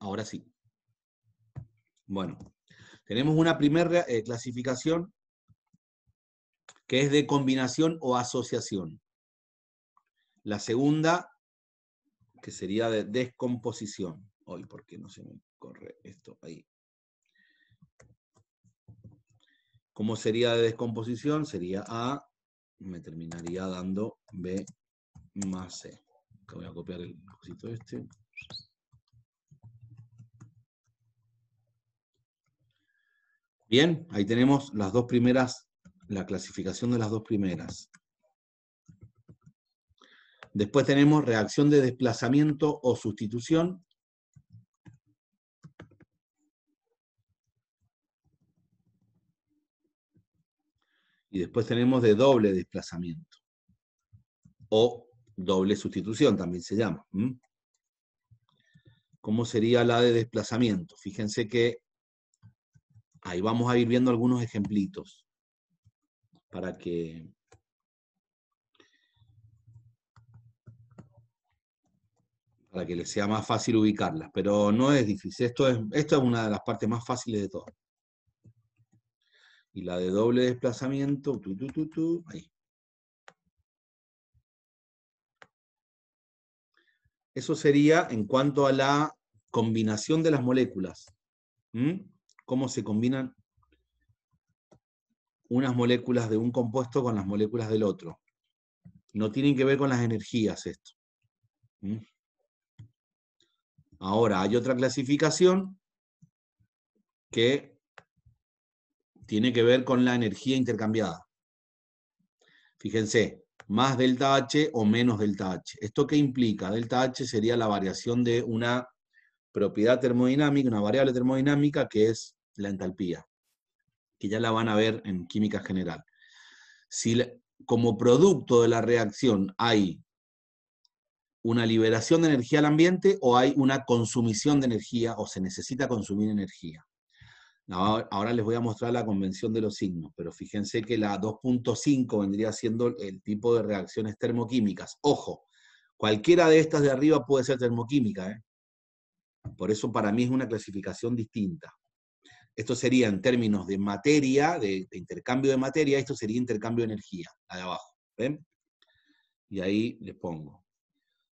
Ahora sí. Bueno, tenemos una primera eh, clasificación que es de combinación o asociación. La segunda, que sería de descomposición. Hoy, porque no se me corre esto ahí. ¿Cómo sería de descomposición? Sería A, me terminaría dando B más C. Voy a copiar el cosito este. Bien, ahí tenemos las dos primeras, la clasificación de las dos primeras. Después tenemos reacción de desplazamiento o sustitución. Y después tenemos de doble desplazamiento o doble sustitución también se llama. ¿Cómo sería la de desplazamiento? Fíjense que Ahí vamos a ir viendo algunos ejemplitos para que para que les sea más fácil ubicarlas, pero no es difícil. Esto es, esto es una de las partes más fáciles de todas. Y la de doble desplazamiento, ahí. Eso sería en cuanto a la combinación de las moléculas cómo se combinan unas moléculas de un compuesto con las moléculas del otro. No tienen que ver con las energías esto. ¿Mm? Ahora, hay otra clasificación que tiene que ver con la energía intercambiada. Fíjense, más delta H o menos delta H. ¿Esto qué implica? Delta H sería la variación de una propiedad termodinámica, una variable termodinámica que es la entalpía, que ya la van a ver en química general. Si como producto de la reacción hay una liberación de energía al ambiente o hay una consumición de energía o se necesita consumir energía. Ahora les voy a mostrar la convención de los signos, pero fíjense que la 2.5 vendría siendo el tipo de reacciones termoquímicas. Ojo, cualquiera de estas de arriba puede ser termoquímica. ¿eh? Por eso para mí es una clasificación distinta. Esto sería en términos de materia, de, intercambio de materia, esto sería intercambio de energía, la de abajo. ¿ven? Y ahí le pongo.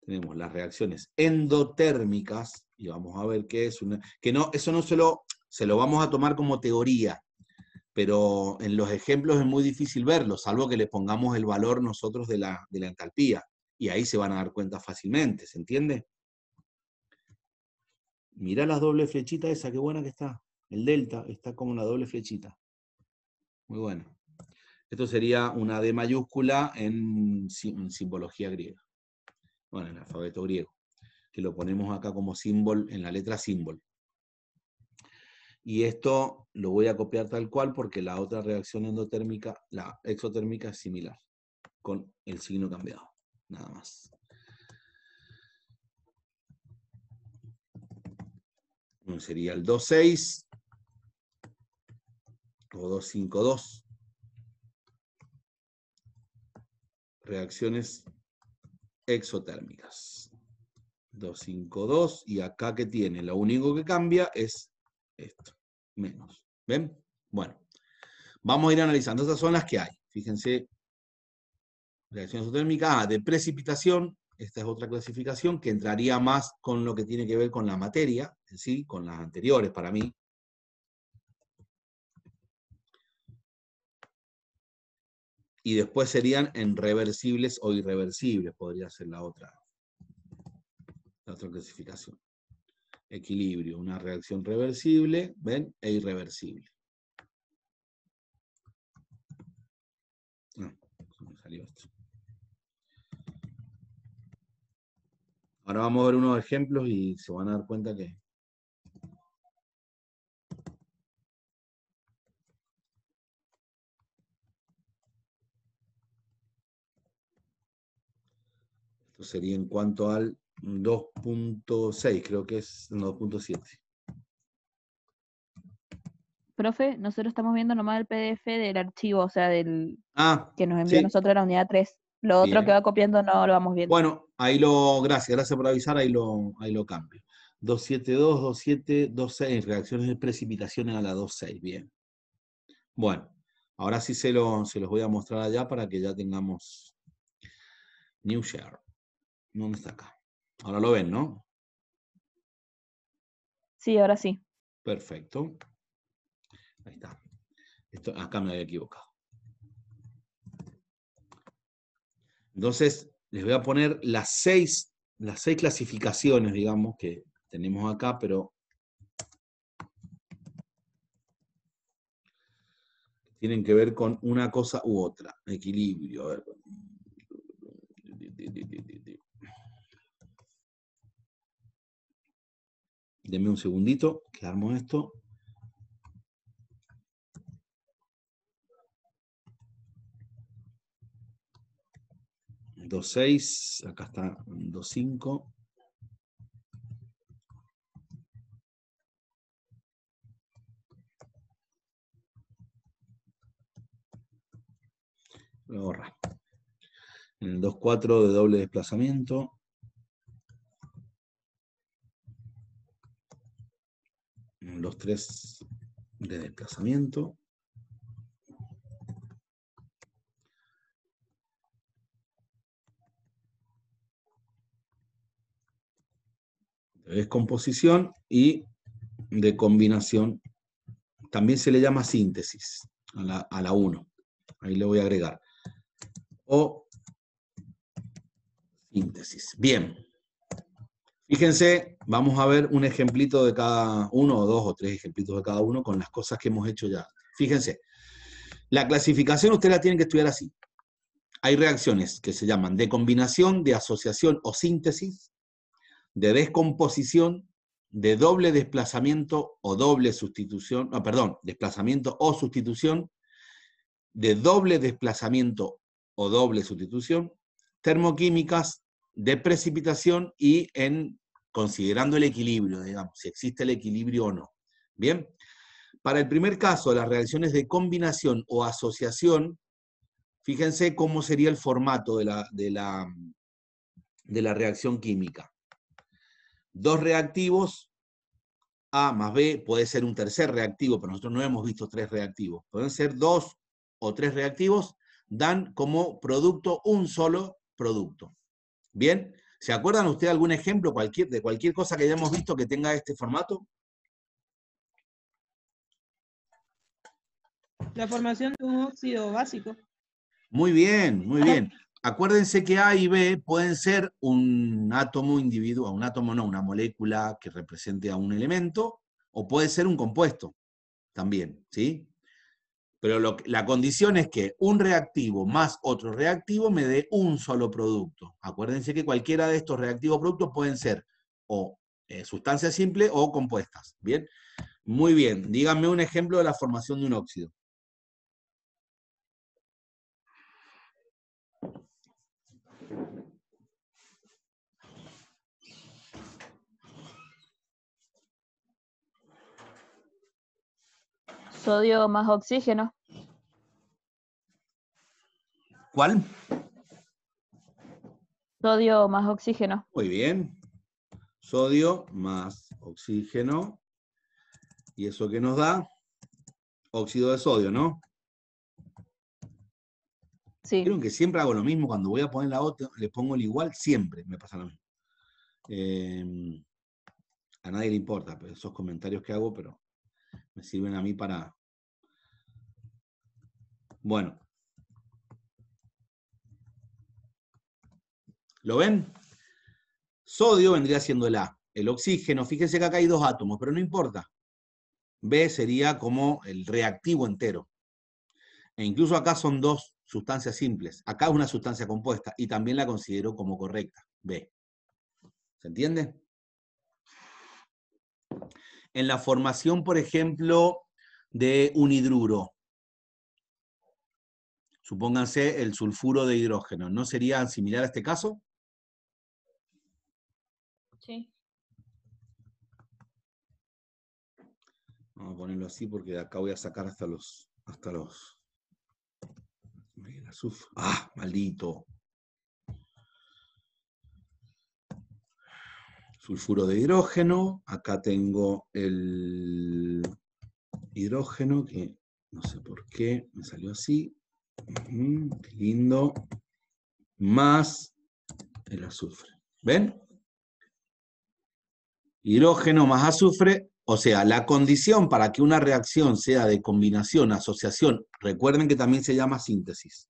Tenemos las reacciones endotérmicas, y vamos a ver qué es una. Que no, eso no se lo, se lo vamos a tomar como teoría, pero en los ejemplos es muy difícil verlo, salvo que le pongamos el valor nosotros de la, de la entalpía. Y ahí se van a dar cuenta fácilmente, ¿se entiende? Mirá las doble flechitas esa, qué buena que está. El delta está como una doble flechita. Muy bueno. Esto sería una D mayúscula en, simbología griega. Bueno, en el alfabeto griego. Que lo ponemos acá como símbolo, en la letra símbolo. Y esto lo voy a copiar tal cual porque la otra reacción endotérmica, la exotérmica es similar, con el signo cambiado, nada más. sería el 2,6 o 252. Reacciones exotérmicas. 252 y acá que tiene, lo único que cambia es esto, menos. ¿Ven? Bueno, vamos a ir analizando. esas son las que hay. Fíjense, reacción exotérmica, ah, de precipitación, esta es otra clasificación que entraría más con lo que tiene que ver con la materia, ¿sí? con las anteriores para mí, y después serían en reversibles o irreversibles, podría ser la otra, la otra clasificación. Equilibrio, una reacción reversible, ven, e irreversible. Ah, salió esto. Ahora vamos a ver unos ejemplos y se van a dar cuenta que sería en cuanto al 2.6, creo que es 2.7. Profe, nosotros estamos viendo nomás el PDF del archivo, o sea, del ah, que nos envió nosotros la unidad 3. Lo otro que va copiando no lo vamos viendo. Bueno, ahí lo, gracias, gracias por avisar, ahí lo, ahí lo cambio. 272, 27, 26, reacciones de precipitaciones a la 26. Bien. Bueno, ahora sí se, lo, se los voy a mostrar allá para que ya tengamos New Share. ¿Dónde está acá? Ahora lo ven, ¿no? Sí, ahora sí. Perfecto. Ahí está. Esto, acá me había equivocado. Entonces, les voy a poner las seis, las seis clasificaciones, digamos, que tenemos acá, pero tienen que ver con una cosa u otra. Equilibrio. A ver. Denme un segundito, que armo esto. 2.6, acá está 2.5. Lo borra. En 2.4 de doble desplazamiento. de desplazamiento. de descomposición y de combinación. También se le llama síntesis a la 1. Ahí le voy a agregar. O síntesis. Bien. Fíjense, vamos a ver un ejemplito de cada uno, o dos o tres ejemplitos de cada uno con las cosas que hemos hecho ya. Fíjense, la clasificación usted la tiene que estudiar así. Hay reacciones que se llaman de combinación, de asociación o síntesis, de descomposición, de doble desplazamiento o doble sustitución, no, perdón, desplazamiento o sustitución, de doble desplazamiento o doble sustitución, termoquímicas, de precipitación y en considerando el equilibrio, digamos, si existe el equilibrio o no. Bien, para el primer caso, las reacciones de combinación o asociación, fíjense cómo sería el formato de la, de la, de la reacción química. Dos reactivos, A más B, puede ser un tercer reactivo, pero nosotros no hemos visto tres reactivos. Pueden ser dos o tres reactivos, dan como producto un solo producto. Bien, ¿Se acuerdan ustedes algún ejemplo de cualquier cosa que hayamos visto que tenga este formato? La formación de un óxido básico. Muy bien, muy bien. Acuérdense que A y B pueden ser un átomo individual, un átomo no, una molécula que represente a un elemento, o puede ser un compuesto también, ¿sí? Pero la condición es que un reactivo más otro reactivo me dé un solo producto. Acuérdense que cualquiera de estos reactivos productos pueden ser o eh, sustancias simples o compuestas. Bien, muy bien. Díganme un ejemplo de la formación de un óxido. sodio más oxígeno. ¿Cuál? Sodio más oxígeno. Muy bien. Sodio más oxígeno. ¿Y eso qué nos da? Óxido de sodio, ¿no? Sí. Creo que siempre hago lo mismo, cuando voy a poner la otra, le pongo el igual, siempre me pasa lo mismo. Em, a nadie le importa pero pues, esos comentarios que hago, pero me sirven a mí para... Bueno, ¿Lo ven? Sodio vendría siendo el A. El oxígeno, fíjense que acá hay dos átomos, pero no importa. B sería como el reactivo entero. E incluso acá son dos sustancias simples. Acá es una sustancia compuesta y también la considero como correcta, B. ¿Se entiende? En la formación, por ejemplo, de un hidruro, supónganse el sulfuro de hidrógeno, ¿no sería similar a este caso? Vamos a ponerlo así porque de acá voy a sacar hasta los... Hasta los ah, maldito. Sulfuro de hidrógeno. Acá tengo el hidrógeno que no sé por qué me salió así. qué lindo. Más el azufre. ¿Ven? Hidrógeno más azufre o sea, la condición para que una reacción sea de combinación, asociación, recuerden que también se llama síntesis,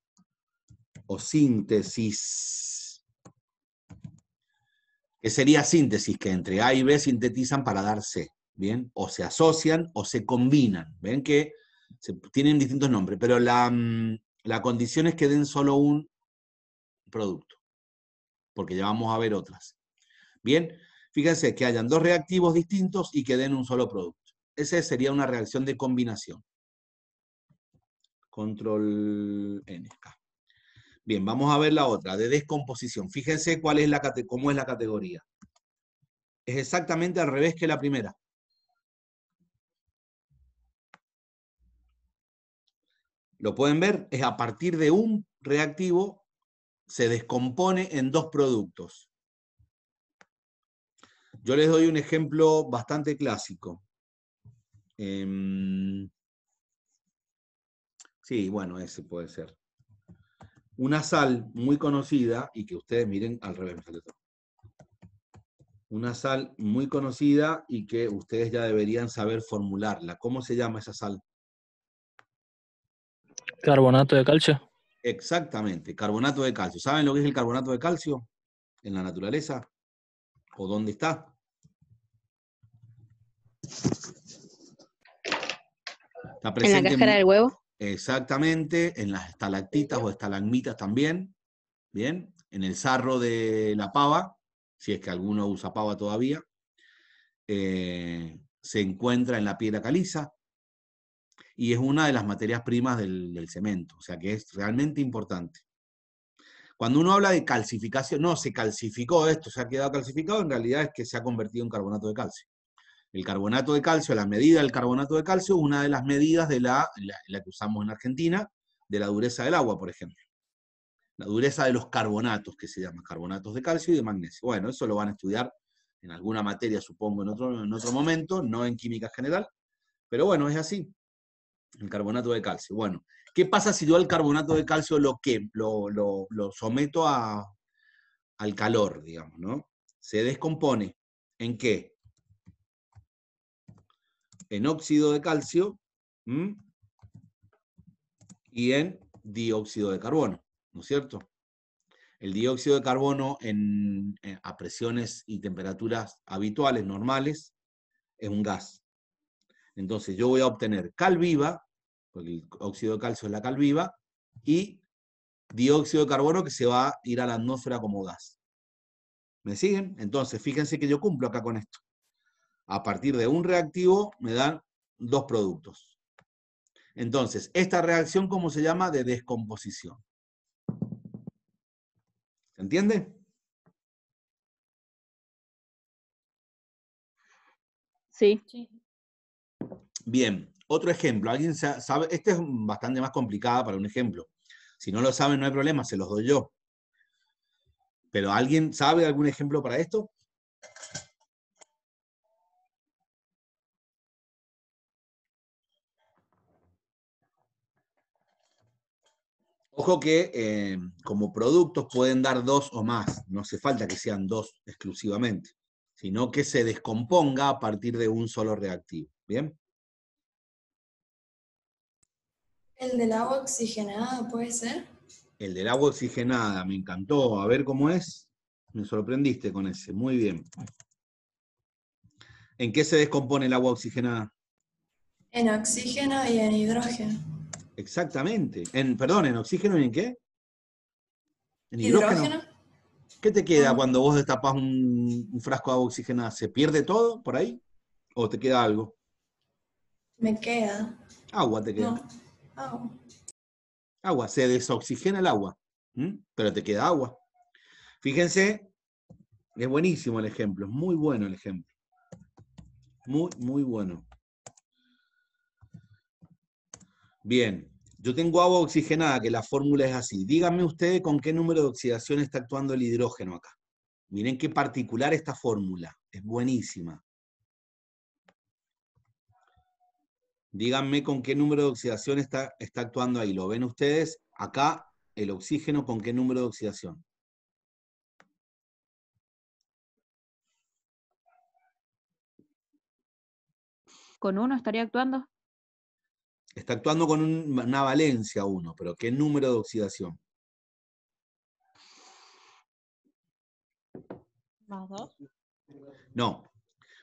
o síntesis, que sería síntesis, que entre A y B sintetizan para dar C, ¿bien? O se asocian o se combinan, ¿ven que tienen distintos nombres? Pero la, mm, la condición es que den solo un producto, porque ya vamos a ver otras. Bien, fíjense que hayan dos reactivos distintos y que den un solo producto. Esa sería una reacción de combinación. Control N. Bien, vamos a ver la otra, de descomposición. Fíjense cuál es la, cómo es la categoría. Es exactamente al revés que la primera. Lo pueden ver, es a partir de un reactivo se descompone en dos productos. Yo les doy un ejemplo bastante clásico. Em, sí, bueno, ese puede ser. Una sal muy conocida, y que ustedes miren al revés, Una sal muy conocida y que ustedes ya deberían saber formularla. ¿Cómo se llama esa sal? Carbonato de calcio. Exactamente, carbonato de calcio. ¿Saben lo que es el carbonato de calcio en la naturaleza? ¿O dónde está? en la cáscara del huevo. Exactamente, en las estalactitas o estalagmitas también, ¿bien? En el sarro de la pava, si es que alguno usa pava todavía. Eh, se encuentra en la piedra caliza y es una de las materias primas del cemento, o sea que es realmente importante. Cuando uno habla de calcificación, no, se calcificó esto, se ha quedado calcificado, en realidad es que se ha convertido en carbonato de calcio. El carbonato de calcio, la medida del carbonato de calcio, una de las medidas de la, la, que usamos en Argentina, de la dureza del agua, por ejemplo. La dureza de los carbonatos, que se llama carbonatos de calcio y de magnesio. Bueno, eso lo van a estudiar en alguna materia, supongo, en otro, momento, no en química general, pero bueno, es así. El carbonato de calcio. Bueno, ¿qué pasa si yo al carbonato de calcio lo que lo, someto al calor, digamos, ¿no? Se descompone. ¿En qué? en óxido de calcio y en dióxido de carbono, ¿no es cierto? El dióxido de carbono en, a presiones y temperaturas habituales, normales, es un gas. Entonces yo voy a obtener cal viva, porque el óxido de calcio es la cal viva, y dióxido de carbono que se va a ir a la atmósfera como gas. ¿Me siguen? Entonces, fíjense que yo cumplo acá con esto a partir de un reactivo me dan dos productos. Entonces, esta reacción, ¿cómo se llama? De descomposición. ¿Se entiende? Sí. Bien, otro ejemplo. ¿Alguien sabe? Este es bastante más complicada para un ejemplo. Si no lo saben, no hay problema, se los doy yo. Pero ¿alguien sabe algún ejemplo para esto? Ojo que eh, como productos pueden dar dos o más, no hace falta que sean dos exclusivamente, sino que se descomponga a partir de un solo reactivo. ¿Bien? ¿El del agua oxigenada puede ser? El del agua oxigenada, me encantó. A ver cómo es. Me sorprendiste con ese. Muy bien. ¿En qué se descompone el agua oxigenada? En oxígeno y en hidrógeno. Exactamente. En, perdón, ¿en oxígeno y en qué? ¿En hidrógeno? ¿Qué te queda cuando vos destapas un, frasco de agua oxigenada? ¿Se pierde todo por ahí? ¿O te queda algo? Me queda. Agua te queda. No. Agua. Agua, se desoxigena el agua, pero te queda agua. Fíjense, es buenísimo el ejemplo, es muy bueno el ejemplo. Muy, muy bueno. Bien, yo tengo agua oxigenada, que la fórmula es así. Díganme ustedes con qué número de oxidación está actuando el hidrógeno acá. Miren qué particular esta fórmula, es buenísima. Díganme con qué número de oxidación está, está actuando ahí. ¿Lo ven ustedes? Acá el oxígeno con qué número de oxidación. ¿Con uno estaría actuando? Está actuando con una valencia uno, pero ¿qué número de oxidación? ¿Más 2? No.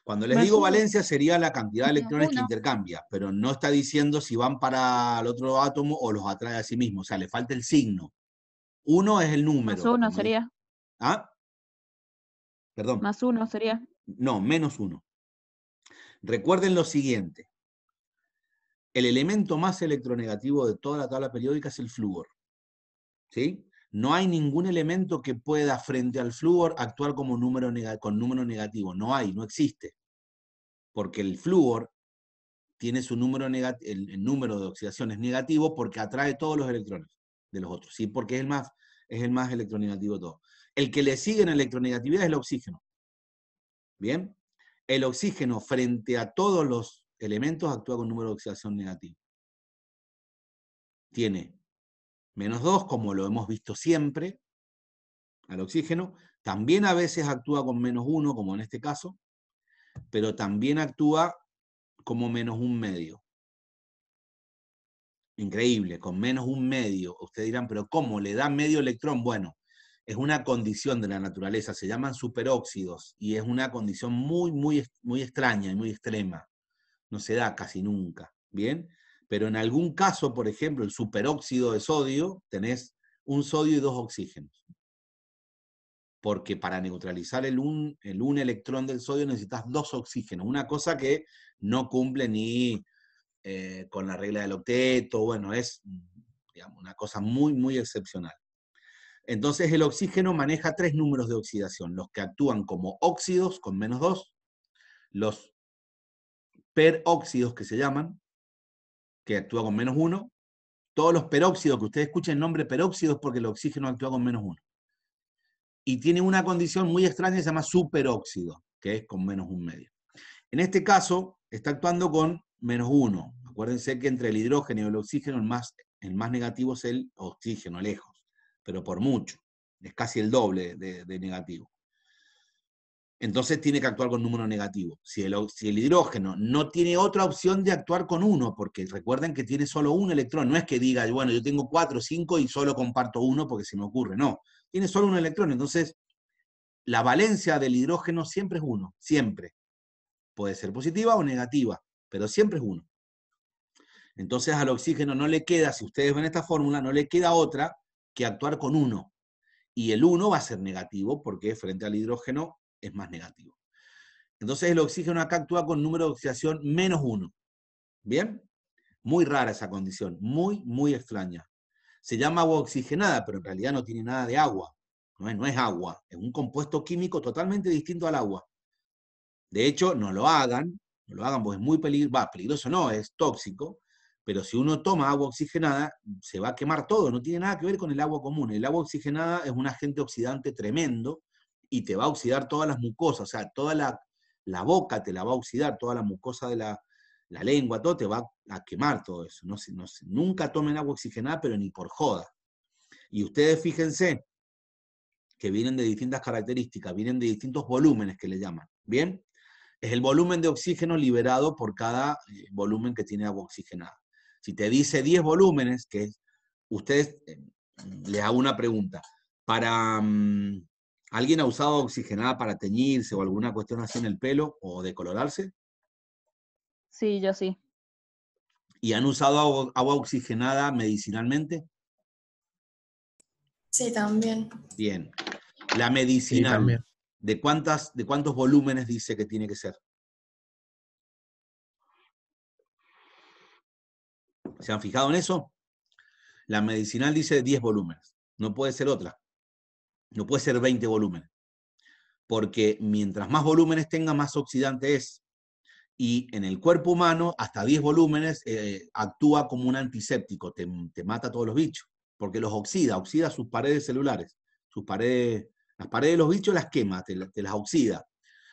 Cuando les digo valencia sería la cantidad de electrones que intercambia, pero no está diciendo si van para el otro átomo o los atrae a sí mismo. O sea, le falta el signo. Uno es el número. Más uno sería. ¿Ah? Perdón. Más uno sería. No, menos uno. Recuerden lo siguiente el elemento más electronegativo de toda la tabla periódica es el flúor. ¿Sí? No hay ningún elemento que pueda, frente al flúor, actuar como número con número negativo. No hay, no existe. Porque el flúor tiene su número el, número de oxidaciones negativo porque atrae todos los electrones de los otros, ¿sí? Porque es el más, es el más electronegativo de todos. El que le sigue en electronegatividad es el oxígeno. ¿Bien? El oxígeno frente a todos los elementos actúa con número de oxidación negativo. Tiene menos 2, como lo hemos visto siempre, al oxígeno. También a veces actúa con menos 1, como en este caso, pero también actúa como menos un medio. Increíble, con menos un medio. Ustedes dirán, pero ¿cómo? ¿Le da medio electrón? Bueno, es una condición de la naturaleza, se llaman superóxidos y es una condición muy, muy, muy extraña y muy extrema no se da casi nunca, ¿bien? Pero en algún caso, por ejemplo, el superóxido de sodio, tenés un sodio y dos oxígenos. Porque para neutralizar el un, electrón del sodio necesitas dos oxígenos, una cosa que no cumple ni eh, con la regla del octeto, bueno, es una cosa muy, muy excepcional. Entonces el oxígeno maneja tres números de oxidación, los que actúan como óxidos con menos dos, los peróxidos que se llaman, que actúa con menos uno, Todos los peróxidos, que ustedes escuchen el nombre peróxidos porque el oxígeno actúa con menos uno. Y tiene una condición muy extraña que se llama superóxido, que es con menos un medio. En este caso, está actuando con menos uno. Acuérdense que entre el hidrógeno y el oxígeno, el más, el más negativo es el oxígeno, lejos, pero por mucho. Es casi el doble de negativo entonces tiene que actuar con número negativo. Si el, hidrógeno no tiene otra opción de actuar con uno, porque recuerden que tiene solo un electrón, no es que diga, bueno, yo tengo cuatro, cinco y solo comparto uno porque se me ocurre, no, tiene solo un electrón, entonces la valencia del hidrógeno siempre es uno, siempre. Puede ser positiva o negativa, pero siempre es uno. Entonces al oxígeno no le queda, si ustedes ven esta fórmula, no le queda otra que actuar con uno. Y el 1 va a ser negativo porque frente al hidrógeno es más negativo. Entonces el oxígeno acá actúa con número de oxidación menos uno. ¿Bien? Muy rara esa condición, muy, muy extraña. Se llama agua oxigenada, pero en realidad no tiene nada de agua. No es, no es agua, es un compuesto químico totalmente distinto al agua. De hecho, no lo hagan, no lo hagan porque es muy peligroso, peligroso no, es tóxico, pero si uno toma agua oxigenada, se va a quemar todo, no tiene nada que ver con el agua común. El agua oxigenada es un agente oxidante tremendo y te va a oxidar todas las mucosas, o sea, toda la, boca te la va a oxidar, toda la mucosa de la, lengua, todo te va a quemar todo eso. No, no, nunca tomen agua oxigenada, pero ni por joda. Y ustedes fíjense que vienen de distintas características, vienen de distintos volúmenes que le llaman. ¿Bien? Es el volumen de oxígeno liberado por cada eh, volumen que tiene agua oxigenada. Si te dice 10 volúmenes, que es, ustedes, eh, les hago una pregunta. Para, mm, ¿Alguien ha usado oxigenada para teñirse o alguna cuestión así en el pelo o decolorarse? Sí, yo sí. ¿Y han usado agua oxigenada medicinalmente? Sí, también. Bien. La medicinal. ¿De, cuántas, ¿De cuántos volúmenes dice que tiene que ser? ¿Se han fijado en eso? La medicinal dice 10 volúmenes. No puede ser otra. No puede ser 20 volúmenes, porque mientras más volúmenes tenga, más oxidante es. Y en el cuerpo humano, hasta 10 volúmenes eh, actúa como un antiséptico, te, mata a todos los bichos, porque los oxida, oxida sus paredes celulares, sus paredes, las paredes de los bichos las quema, te, las oxida.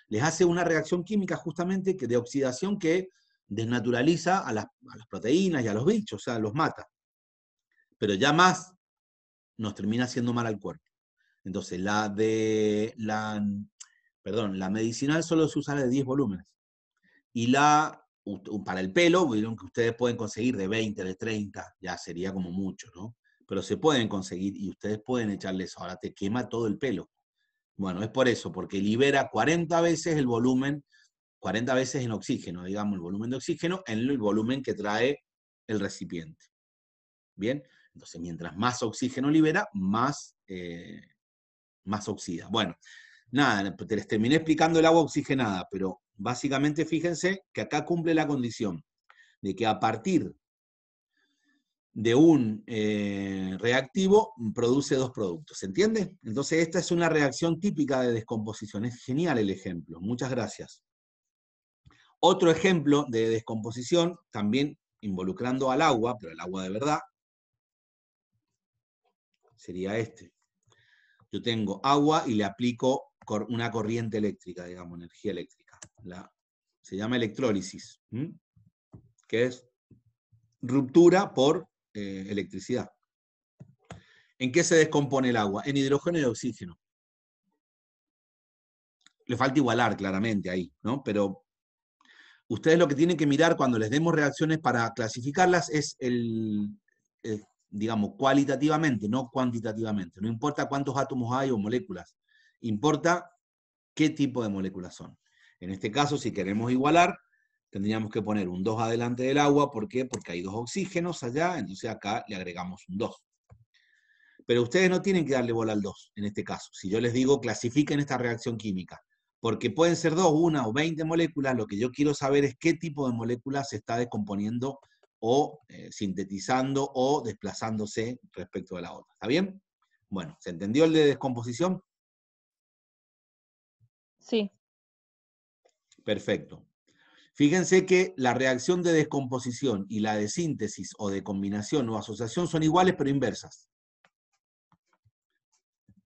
Les hace una reacción química justamente que, de oxidación que desnaturaliza a las, a las, proteínas y a los bichos, o sea, los mata. Pero ya más nos termina haciendo mal al cuerpo. Entonces, la de la, mm, perdón, la medicinal solo se usa de 10 volúmenes. Y la para el pelo, vieron que ustedes pueden conseguir de 20, de 30, ya sería como mucho, ¿no? Pero se pueden conseguir y ustedes pueden echarle Ahora te quema todo el pelo. Bueno, es por eso, porque libera 40 veces el volumen, 40 veces en oxígeno, digamos, el volumen de oxígeno en el volumen que trae el recipiente. ¿Bien? Entonces, mientras más oxígeno libera, más eh, más oxida. Bueno, nada, les terminé explicando el agua oxigenada, pero básicamente fíjense que acá cumple la condición de que a partir de un eh, reactivo produce dos productos, ¿se entiende? Entonces esta es una reacción típica de descomposición, es genial el ejemplo, muchas gracias. Otro ejemplo de descomposición, también involucrando al agua, pero el agua de verdad, sería este yo tengo agua y le aplico una corriente eléctrica, digamos, energía eléctrica. La, se llama electrólisis, que es ruptura por eh, electricidad. ¿En qué se descompone el agua? En hidrógeno y oxígeno. Le falta igualar claramente ahí, ¿no? Pero ustedes lo que tienen que mirar cuando les demos reacciones para clasificarlas es el digamos, cualitativamente, no cuantitativamente. No importa cuántos átomos hay o moléculas, importa qué tipo de moléculas son. En este caso, si queremos igualar, tendríamos que poner un 2 adelante del agua. ¿Por qué? Porque hay dos oxígenos allá, entonces acá le agregamos un 2. Pero ustedes no tienen que darle bola al 2 en este caso. Si yo les digo, clasifiquen esta reacción química. Porque pueden ser 2, 1 o 20 moléculas. Lo que yo quiero saber es qué tipo de moléculas se está descomponiendo o eh, sintetizando o desplazándose respecto a la otra. ¿Está bien? Bueno, ¿se entendió el de descomposición? Sí. Perfecto. Fíjense que la reacción de descomposición y la de síntesis o de combinación o asociación son iguales pero inversas.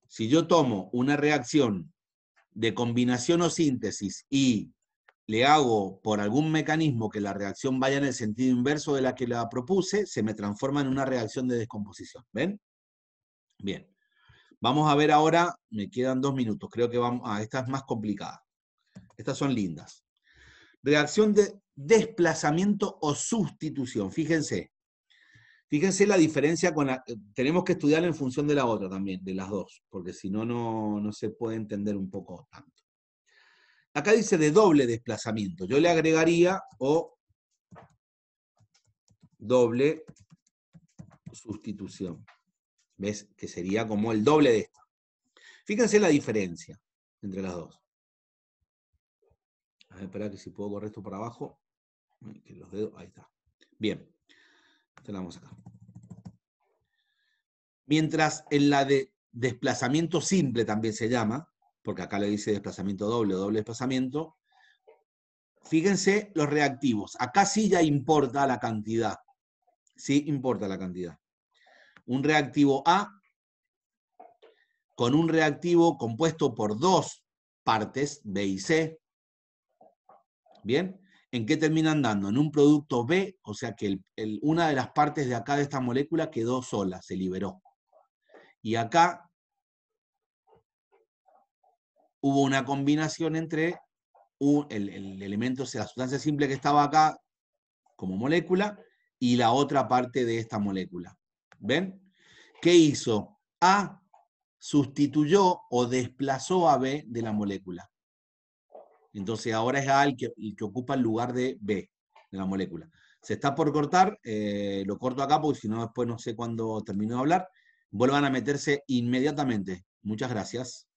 Si yo tomo una reacción de combinación o síntesis y le hago por algún mecanismo que la reacción vaya en el sentido inverso de la que la propuse, se me transforma en una reacción de descomposición. ¿Ven? Bien. Vamos a ver ahora, me quedan dos minutos, creo que vamos, ah, esta es más complicada. Estas son lindas. Reacción de desplazamiento o sustitución, fíjense. Fíjense la diferencia con la, tenemos que estudiar en función de la otra también, de las dos, porque si no, no se puede entender un poco tanto. Acá dice de doble desplazamiento. Yo le agregaría o doble sustitución. ¿Ves? Que sería como el doble de esto. Fíjense la diferencia entre las dos. A ver, espera que si puedo correr esto para abajo. Que los dedos, ahí está. Bien. Tenemos acá. Mientras en la de desplazamiento simple también se llama, porque acá le dice desplazamiento doble o doble desplazamiento. Fíjense los reactivos. Acá sí ya importa la cantidad. Sí importa la cantidad. Un reactivo A con un reactivo compuesto por dos partes, B y C. ¿Bien? ¿En qué terminan dando? En un producto B, o sea que una de las partes de acá de esta molécula quedó sola, se liberó. Y acá hubo una combinación entre el, elemento, o sea, la sustancia simple que estaba acá como molécula y la otra parte de esta molécula. ¿Ven? ¿Qué hizo? A sustituyó o desplazó a B de la molécula. Entonces ahora es A el que, ocupa el lugar de B de la molécula. Se está por cortar, eh, lo corto acá porque si no después no sé cuándo termino de hablar. Vuelvan a meterse inmediatamente. Muchas gracias.